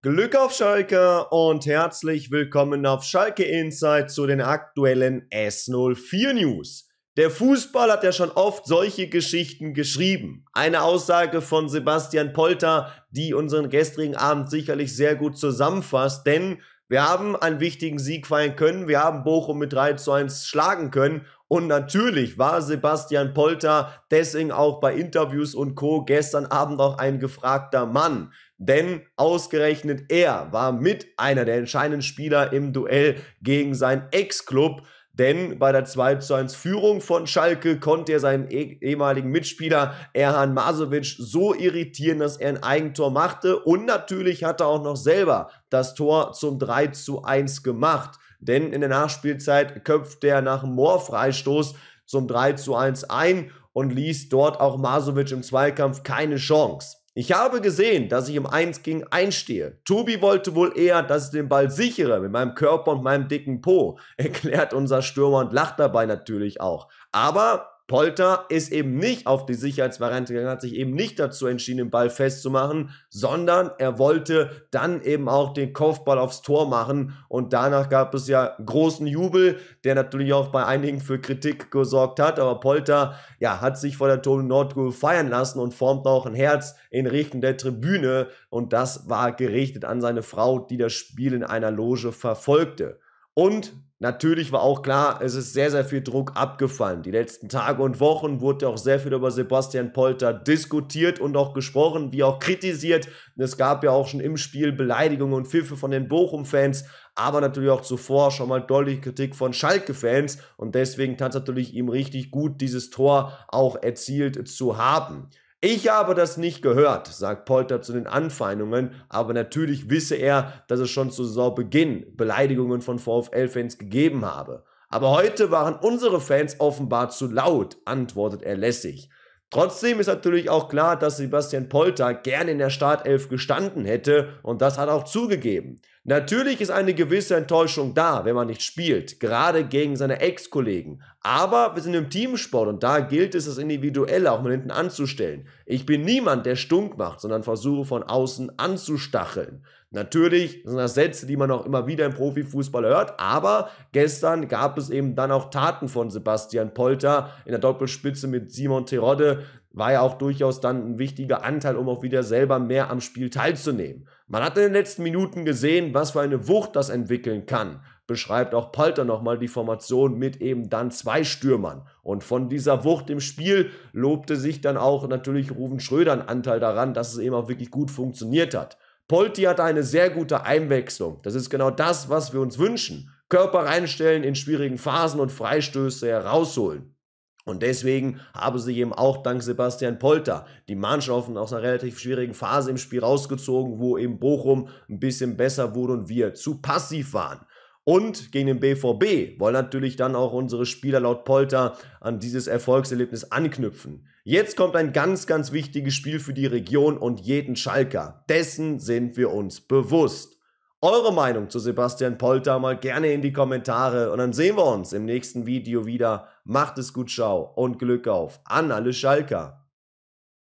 Glück auf Schalke und herzlich willkommen auf Schalke Insight zu den aktuellen S04 News. Der Fußball hat ja schon oft solche Geschichten geschrieben. Eine Aussage von Sebastian Polter, die unseren gestrigen Abend sicherlich sehr gut zusammenfasst, denn wir haben einen wichtigen Sieg feiern können. Wir haben Bochum mit 3 zu 1 schlagen können. Und natürlich war Sebastian Polter deswegen auch bei Interviews und Co. gestern Abend auch ein gefragter Mann. Denn ausgerechnet er war mit einer der entscheidenden Spieler im Duell gegen seinen Ex-Club. Denn bei der 2 zu 1 Führung von Schalke konnte er seinen eh, ehemaligen Mitspieler Erhan Masovic so irritieren, dass er ein Eigentor machte. Und natürlich hat er auch noch selber das Tor zum 3 zu 1 gemacht. Denn in der Nachspielzeit köpfte er nach dem Moorfreistoß zum 3 zu 1 ein und ließ dort auch Masovic im Zweikampf keine Chance. Ich habe gesehen, dass ich im 1 gegen 1 stehe. Tobi wollte wohl eher, dass ich den Ball sichere mit meinem Körper und meinem dicken Po, erklärt unser Stürmer und lacht dabei natürlich auch. Aber Polter ist eben nicht auf die Sicherheitsvariante gegangen, hat sich eben nicht dazu entschieden, den Ball festzumachen, sondern er wollte dann eben auch den Kopfball aufs Tor machen. Und danach gab es ja großen Jubel, der natürlich auch bei einigen für Kritik gesorgt hat. Aber Polter, ja, hat sich vor der Tone Nordkurve feiern lassen und formt auch ein Herz in Richtung der Tribüne. Und das war gerichtet an seine Frau, die das Spiel in einer Loge verfolgte. Und natürlich war auch klar, es ist sehr, sehr viel Druck abgefallen. Die letzten Tage und Wochen wurde auch sehr viel über Sebastian Polter diskutiert und auch gesprochen, wie auch kritisiert. Es gab ja auch schon im Spiel Beleidigungen und Pfiffe von den Bochum-Fans, aber natürlich auch zuvor schon mal deutliche Kritik von Schalke-Fans. Und deswegen tat es natürlich ihm richtig gut, dieses Tor auch erzielt zu haben. Ich habe das nicht gehört, sagt Polter zu den Anfeindungen, aber natürlich wisse er, dass es schon zu Saisonbeginn Beleidigungen von VfL-Fans gegeben habe. Aber heute waren unsere Fans offenbar zu laut, antwortet er lässig. Trotzdem ist natürlich auch klar, dass Sebastian Polter gerne in der Startelf gestanden hätte und das hat er auch zugegeben. Natürlich ist eine gewisse Enttäuschung da, wenn man nicht spielt, gerade gegen seine Ex-Kollegen. Aber wir sind im Teamsport und da gilt es, das Individuelle auch mal hinten anzustellen. Ich bin niemand, der stunk macht, sondern versuche von außen anzustacheln. Natürlich sind das Sätze, die man auch immer wieder im Profifußball hört, aber gestern gab es eben dann auch Taten von Sebastian Polter in der Doppelspitze mit Simon Terodde, war ja auch durchaus dann ein wichtiger Anteil, um auch wieder selber mehr am Spiel teilzunehmen. Man hat in den letzten Minuten gesehen, was für eine Wucht das entwickeln kann. Beschreibt auch Polter nochmal die Formation mit eben dann zwei Stürmern. Und von dieser Wucht im Spiel lobte sich dann auch natürlich Ruven Schröder einen Anteil daran, dass es eben auch wirklich gut funktioniert hat. Polti hatte eine sehr gute Einwechslung. Das ist genau das, was wir uns wünschen. Körper reinstellen in schwierigen Phasen und Freistöße herausholen. Und deswegen haben sie eben auch dank Sebastian Polter die Mannschaften aus einer relativ schwierigen Phase im Spiel rausgezogen, wo eben Bochum ein bisschen besser wurde und wir zu passiv waren. Und gegen den BVB wollen natürlich dann auch unsere Spieler laut Polter an dieses Erfolgserlebnis anknüpfen. Jetzt kommt ein ganz, ganz wichtiges Spiel für die Region und jeden Schalker. Dessen sind wir uns bewusst eure Meinung zu Sebastian Polter mal gerne in die Kommentare und dann sehen wir uns im nächsten Video wieder. Macht es gut, ciao und Glück auf an alle Schalker.